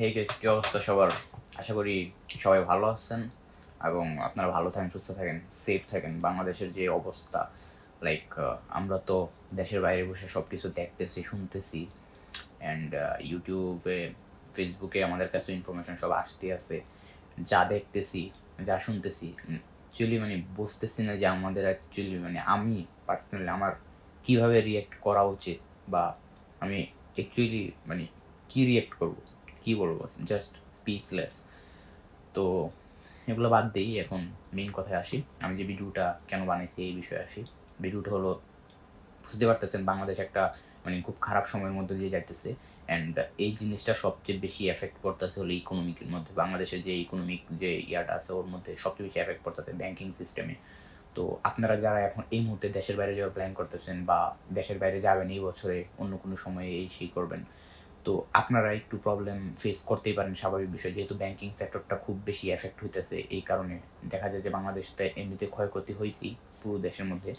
হেই guess কী অবস্থা সবার আশা করি সবাই ভালো আছেন এবং আপনারা ভালো থাকেন সুস্থ থাকেন সেফ থাকেন বাংলাদেশের যে অবস্থা লাইক আমরা তো দেশের বাইরে বসে সব কিছু দেখতেছি শুনতেছি অ্যান্ড ইউটিউবে ফেসবুকে আমাদের কাছে ইনফরমেশন সব আসতে আছে যা দেখতেছি যা শুনতেছি অ্যাকচুয়ালি মানে বুঝতেছি না যে আমাদের অ্যাকচুয়ালি মানে আমি পার্সোনালি আমার কিভাবে রিয়েক্ট করা উচিত বা আমি অ্যাকচুয়ালি মানে কী রিয়েক্ট করবো কি বলবো জাস্ট স্পিচলেস তো এগুলো বাদ দিই এখন মেন কথায় আসি আমি যে ভিডিওটা কেন বানাইছি এই বিষয়ে আসি ভিডিওটা হলো বুঝতে পারতেছেন বাংলাদেশ একটা মানে খুব খারাপ সময়ের মধ্যে দিয়ে যাইতেছে অ্যান্ড এই জিনিসটা সবচেয়ে বেশি এফেক্ট পড়তেছে হলো ইকোনমিকের মধ্যে বাংলাদেশের যে ইকোনমিক যে ইয়াটা আছে ওর মধ্যে সবচেয়ে বেশি এফেক্ট পড়তেছে ব্যাংকিং সিস্টেমে তো আপনারা যারা এখন এই মুহূর্তে দেশের বাইরে যাওয়ার প্ল্যান করতেছেন বা দেশের বাইরে যাবেন এই বছরে অন্য কোনো সময়ে এই সেই করবেন তো আপনারা একটু প্রবলেম ফেস করতেই পারেন স্বাভাবিক বিষয় যেহেতু ব্যাংকিং সেক্টরটা খুব বেশি এফেক্ট হইতেছে এই কারণে দেখা যায় যে বাংলাদেশতে এমনিতে ক্ষয়ক্ষতি হয়েছি পুরো দেশের মধ্যে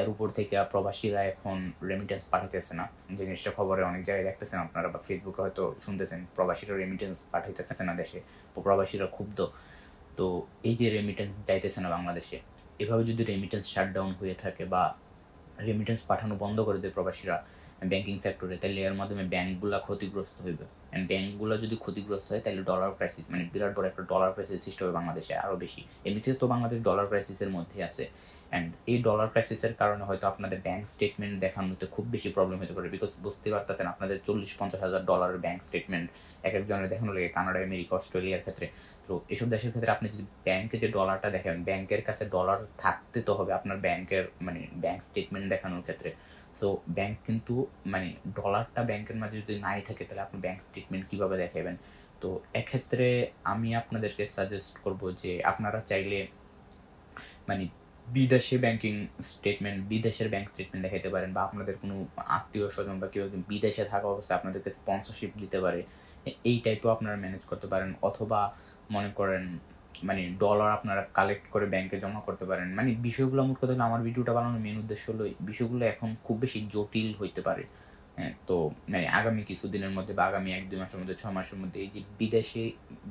এর উপর থেকে প্রবাসীরা এখন রেমিটেন্স পাঠাইতেছে না জিনিসটা খবরে অনেক জায়গায় দেখতেছেন আপনারা বা ফেসবুকে হয়তো শুনতেছেন প্রবাসীরা রেমিটেন্স পাঠাইতেছে না দেশে প্রবাসীরা ক্ষুব্ধ তো এই যে রেমিটেন্স যাইতেছে না বাংলাদেশে এভাবে যদি রেমিটেন্স শাটডাউন হয়ে থাকে বা রেমিটেন্স পাঠানো বন্ধ করে দেয় প্রবাসীরা ব্যাংকিং সেক্টরে তাহলে এর মাধ্যমে ব্যাংকগুলো ক্ষতিগ্রস্ত হইবে অ্যান্ড ব্যাংকগুলো যদি ক্ষতিগ্রস্ত হয় তাহলে ডলার ক্রাইসিস মানে বিরাট বড় একটা ডলার ক্রাইসিস সৃষ্টি হবে বাংলাদেশে আরও বেশি এমনিতেও তো বাংলাদেশ ডলার ক্রাইসিসের মধ্যে আছে অ্যান্ড এই ডলার ক্রাইসিসের কারণে হয়তো আপনাদের ব্যাংক স্টেটমেন্ট দেখানোতে খুব বেশি প্রবলেম হতে পারে বিকজ বুঝতে পারতেছেন আপনাদের চল্লিশ পঞ্চাশ হাজার ডলারের ব্যাংক স্টেটমেন্ট এক একজনের দেখানো লাগে কানাডা আমেরিকা অস্ট্রেলিয়ার ক্ষেত্রে তো এসব দেশের ক্ষেত্রে আপনি যদি ব্যাংকে যে ডলারটা দেখেন ব্যাংকের কাছে ডলার থাকতে তো হবে আপনার ব্যাংকের মানে ব্যাংক স্টেটমেন্ট দেখানোর ক্ষেত্রে সো ব্যাংক কিন্তু মানে ডলারটা ব্যাংকের মাঝে যদি নাই থাকে তাহলে আপনি ব্যাংক স্টেটমেন্ট কীভাবে দেখাবেন তো এক্ষেত্রে আমি আপনাদেরকে সাজেস্ট করব যে আপনারা চাইলে মানে বিদেশে ব্যাংকিং স্টেটমেন্ট বিদেশের ব্যাংক স্টেটমেন্ট দেখাতে পারেন বা আপনাদের কোনো আত্মীয় স্বজন বা কেউ বিদেশে থাকা অবস্থায় আপনাদেরকে স্পন্সরশিপ দিতে পারে এই টাইপও আপনারা ম্যানেজ করতে পারেন অথবা মনে করেন মানে ডলার আপনারা কালেক্ট করে ব্যাংকে জমা করতে পারেন মানে বিষয়গুলো মোট কথা আমার ভিডিওটা বানানোর মেন উদ্দেশ্য হলো বিষয়গুলো এখন খুব বেশি জটিল হইতে পারে হ্যাঁ, তো মানে আগামী কিছুদিনের মধ্যে বা আগামী এক দুই মাসের মধ্যে ছয় মাসের মধ্যে এই যে বিদেশে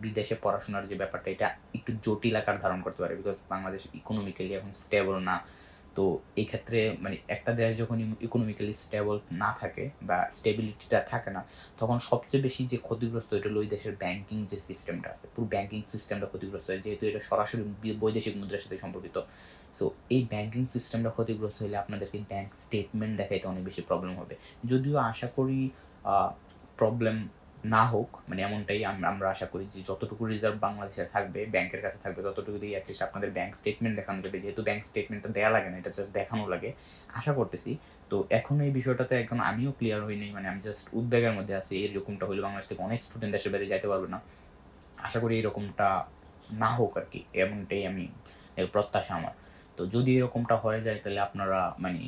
বিদেশে পড়াশোনার যে ব্যাপারটা এটা একটু জটিল আকার ধারণ করতে পারে বিকজ বাংলাদেশ ইকোনমিক্যালি এখন স্টেবল না তো এই ক্ষেত্রে মানে একটা দেশ যখন ইকোনমিক্যালি স্টেবল না থাকে বা স্টেবিলিটিটা থাকে না তখন সবচেয়ে বেশি যে ক্ষতিগ্রস্ত এটা হলো ওই দেশের ব্যাংকিং যে সিস্টেমটা আছে পুরো ব্যাংকিং সিস্টেমটা ক্ষতিগ্রস্ত হয় যেহেতু এটা সরাসরি বৈদেশিক মুদ্রার সাথে সম্পর্কিত সো এই ব্যাংকিং সিস্টেমটা ক্ষতিগ্রস্ত হলে আপনাদেরকে ব্যাংক স্টেটমেন্ট দেখাইতে অনেক বেশি প্রবলেম হবে যদিও আশা করি প্রবলেম না হোক মানে এমনটাই আমরা আশা করি যে যতটুকু রিজার্ভ বাংলাদেশে থাকবে ব্যাংকের কাছে থাকবে ততটুকু দিয়ে অ্যাটলিস্ট আপনাদের ব্যাংক স্টেটমেন্ট দেখানো যাবে যেহেতু ব্যাংক স্টেটমেন্টটা দেওয়া লাগে না এটা জাস্ট দেখানো লাগে আশা করতেছি তো এখন এই বিষয়টাতে এখন আমিও ক্লিয়ার হইনি মানে আমি জাস্ট উদ্বেগের মধ্যে আছি এইরকমটা হইলে বাংলাদেশ থেকে অনেক স্টুডেন্ট দেশের বাইরে যাইতে পারবে না আশা করি এরকমটা না হোক আর কি এমনটাই আমি প্রত্যাশা আমার তো যদি এরকমটা হয়ে যায় তাহলে আপনারা মানে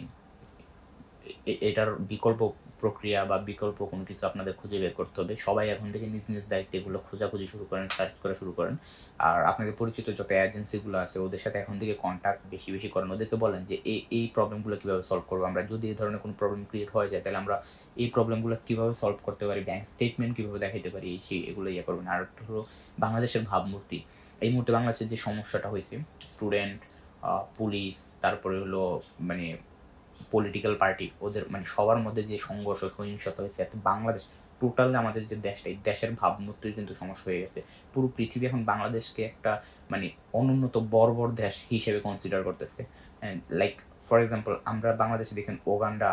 এটার বিকল্প প্রক্রিয়া বা বিকল্প কোনো কিছু আপনাদের খুঁজে বের করতে হবে সবাই এখন থেকে নিজ নিজ দায়িত্বে এগুলো খোঁজাখুঁজি শুরু করেন সার্চ করা শুরু করেন আর আপনাদের পরিচিত যত এজেন্সিগুলো আছে ওদের সাথে এখন থেকে কন্ট্যাক্ট বেশি বেশি করেন ওদেরকে বলেন যে এই এই প্রবলেমগুলো কীভাবে সলভ করবো আমরা যদি এই ধরনের কোনো প্রবলেম ক্রিয়েট হয়ে যায় তাহলে আমরা এই প্রবলেমগুলো কীভাবে সলভ করতে পারি ব্যাংক স্টেটমেন্ট কীভাবে দেখাতে পারি সেই এগুলো ইয়ে করবেন আর হলো বাংলাদেশের ভাবমূর্তি এই মুহূর্তে বাংলাদেশের যে সমস্যাটা হয়েছে স্টুডেন্ট পুলিশ তারপরে হলো মানে পলিটিক্যাল পার্টি ওদের মানে সবার মধ্যে যে সংঘর্ষ সহিংসতা হয়েছে এত বাংলাদেশ টোটাল আমাদের যে দেশটা এই দেশের ভাবমূর্তির কিন্তু সমস্যা হয়ে গেছে পুরো পৃথিবী এখন বাংলাদেশকে একটা মানে অনুন্নত বর্বর দেশ হিসেবে কনসিডার করতেছে লাইক ফর এক্সাম্পল আমরা বাংলাদেশে দেখেন ওগান্ডা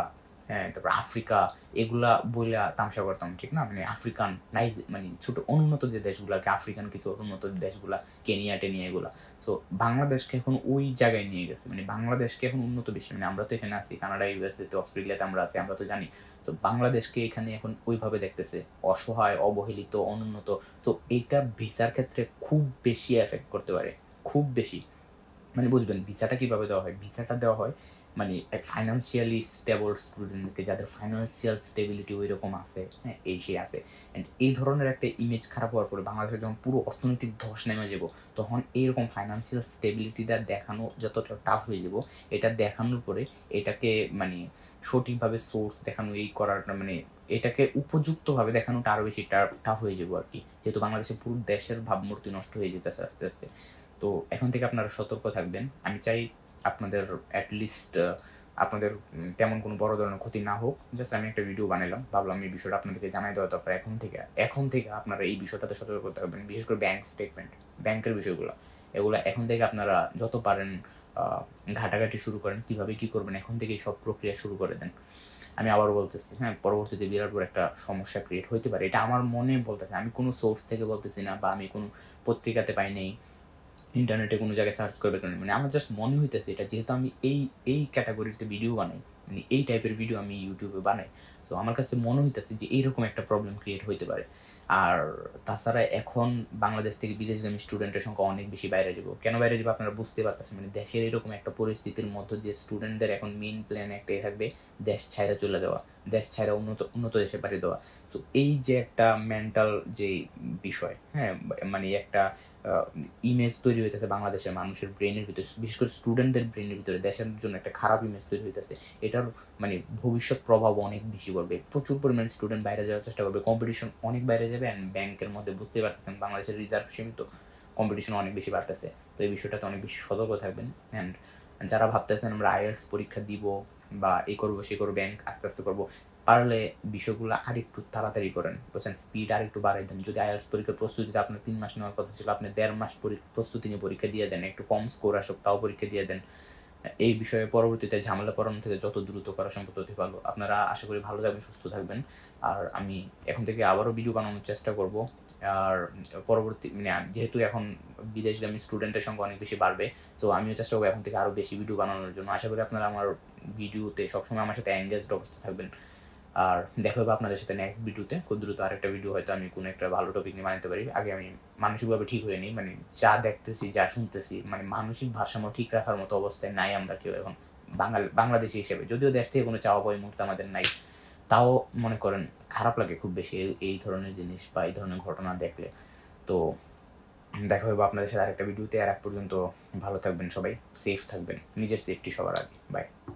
হ্যাঁ তারপর আফ্রিকা এগুলা বইলা তামসা করতাম ঠিক না মানে আফ্রিকান নাইজ মানে ছোট অনুন্নত যে দেশগুলাকে আফ্রিকান কিছু অনুন্নত দেশগুলা কেনিয়া টেনিয়া এগুলা সো বাংলাদেশকে এখন ওই জায়গায় নিয়ে গেছে মানে বাংলাদেশকে এখন উন্নত বিশ্ব মানে আমরা তো এখানে আছি কানাডা ইউএসএতে অস্ট্রেলিয়াতে আমরা আছি আমরা তো জানি তো বাংলাদেশকে এখানে এখন ওইভাবে দেখতেছে অসহায় অবহেলিত অনুন্নত সো এটা ভিসার ক্ষেত্রে খুব বেশি এফেক্ট করতে পারে খুব বেশি মানে বুঝবেন ভিসাটা কিভাবে দেওয়া হয় ভিসাটা দেওয়া হয় মানে ফাইন্যান্সিয়ালি স্টেবল স্টুডেন্টকে যাদের ফাইন্যান্সিয়াল স্টেবিলিটি ওই রকম আছে হ্যাঁ এই সে আছে অ্যান্ড এই ধরনের একটা ইমেজ খারাপ হওয়ার পরে বাংলাদেশে যখন পুরো অর্থনৈতিক ধস নেমে যাব তখন এইরকম ফাইন্যান্সিয়াল স্টেবিলিটিটা দেখানো যতটা টাফ হয়ে যাব এটা দেখানোর পরে এটাকে মানে সঠিকভাবে সোর্স দেখানো এই করাটা মানে এটাকে উপযুক্তভাবে দেখানোটা আরও বেশি টাফ হয়ে যাবো আর কি যেহেতু বাংলাদেশে পুরো দেশের ভাবমূর্তি নষ্ট হয়ে যেতেছে আস্তে আস্তে তো এখন থেকে আপনারা সতর্ক থাকবেন আমি চাই আপনাদের অ্যাটলিস্ট আপনাদের তেমন কোনো বড় ধরনের ক্ষতি না হোক জাস্ট আমি একটা ভিডিও বানালাম ভাবলাম এই বিষয়টা আপনাদেরকে জানাই দেওয়া দরকার এখন থেকে এখন থেকে আপনারা এই বিষয়টাতে সতর্ক থাকবেন বিশেষ করে ব্যাংক স্টেটমেন্ট ব্যাংকের বিষয়গুলো এগুলো এখন থেকে আপনারা যত পারেন ঘাটাঘাটি শুরু করেন কীভাবে কী করবেন এখন থেকে সব প্রক্রিয়া শুরু করে দেন আমি আবারও বলতেছি হ্যাঁ পরবর্তীতে বিরাট বড় একটা সমস্যা ক্রিয়েট হইতে পারে এটা আমার মনে বলতেছে আমি কোনো সোর্স থেকে বলতেছি না বা আমি কোনো পত্রিকাতে পাই নেই ইন্টারনেটে কোনো জায়গায় সার্চ করবে কেন মানে আমার জাস্ট মনে হইতেছে এটা যেহেতু আমি এই এই ক্যাটাগরিতে ভিডিও বানাই মানে এই টাইপের ভিডিও আমি ইউটিউবে বানাই সো আমার কাছে মনে হইতেছে যে এইরকম একটা প্রবলেম ক্রিয়েট হইতে পারে আর তাছাড়া এখন বাংলাদেশ থেকে বিদেশগামী স্টুডেন্টের সংখ্যা অনেক বেশি বাইরে যাবো কেন বাইরে যাবো আপনারা বুঝতে পারতেছেন মানে দেশের এরকম একটা পরিস্থিতির মধ্য দিয়ে স্টুডেন্টদের এখন মেন প্ল্যান একটাই থাকবে দেশ ছাইরা চলে যাওয়া দেশ ছাইরা উন্নত উন্নত দেশে পাঠিয়ে দেওয়া সো এই যে একটা মেন্টাল যে বিষয় হ্যাঁ মানে একটা ইমেজ তৈরি হইতেছে বাংলাদেশের মানুষের ব্রেনের ভিতরে বিশেষ করে স্টুডেন্টদের ব্রেনের ভিতরে দেশের জন্য একটা খারাপ ইমেজ তৈরি হইতেছে এটার মানে ভবিষ্যৎ প্রভাব অনেক বেশি বেশি করবে প্রচুর পরিমাণে স্টুডেন্ট বাইরে যাওয়ার চেষ্টা করবে কম্পিটিশন অনেক বাইরে যাবে অ্যান্ড ব্যাংকের মধ্যে বুঝতে পারতেছেন বাংলাদেশের রিজার্ভ সীমিত কম্পিটিশন অনেক বেশি বাড়তেছে তো এই বিষয়টাতে অনেক বেশি সতর্ক থাকবেন অ্যান্ড যারা ভাবতেছেন আমরা আইএলস পরীক্ষা দিব বা এ করবো সে করবো ব্যাংক আস্তে আস্তে করবো পারলে বিষয়গুলো আর একটু তাড়াতাড়ি করেন বলছেন স্পিড আর একটু বাড়াই দেন যদি আইএলস পরীক্ষার প্রস্তুতিতে আপনার তিন মাস নেওয়ার কথা ছিল আপনি দেড় মাস প্রস্তুতি নিয়ে পরীক্ষা দিয়ে দেন একটু কম স্কোর আসুক তাও পরীক্ষা দিয়ে দেন এই বিষয়ে পরবর্তীতে ঝামেলা পড়ানো থেকে যত দ্রুত করা সম্ভব তত ভালো আপনারা আশা করি ভালো থাকবেন সুস্থ থাকবেন আর আমি এখন থেকে আবারও ভিডিও বানানোর চেষ্টা করব আর পরবর্তী মানে যেহেতু এখন বিদেশে আমি স্টুডেন্টের সংখ্যা অনেক বেশি বাড়বে সো আমিও চেষ্টা করবো এখন থেকে আরও বেশি ভিডিও বানানোর জন্য আশা করি আপনারা আমার ভিডিওতে সবসময় আমার সাথে অ্যাঙ্গেজড অবস্থা থাকবেন আর দেখা হবে আপনাদের সাথে নেক্সট ভিডিওতে খুব দ্রুত আরেকটা ভিডিও হয়তো আমি কোনো একটা ভালো টপিক নিয়ে মানতে পারি আগে আমি মানসিকভাবে ঠিক হয়ে নিই মানে যা দেখতেছি যা শুনতেছি মানে মানসিক ভারসাম্য ঠিক রাখার মতো অবস্থায় নাই আমরা কেউ এখন বাঙাল বাংলাদেশি হিসেবে যদিও দেশ থেকে কোনো চাওয়া পাওয়া মুহূর্তে আমাদের নাই তাও মনে করেন খারাপ লাগে খুব বেশি এই ধরনের জিনিস বা এই ধরনের ঘটনা দেখলে তো দেখা হবে আপনাদের সাথে আরেকটা ভিডিওতে আর এক পর্যন্ত ভালো থাকবেন সবাই সেফ থাকবেন নিজের সেফটি সবার আগে বাই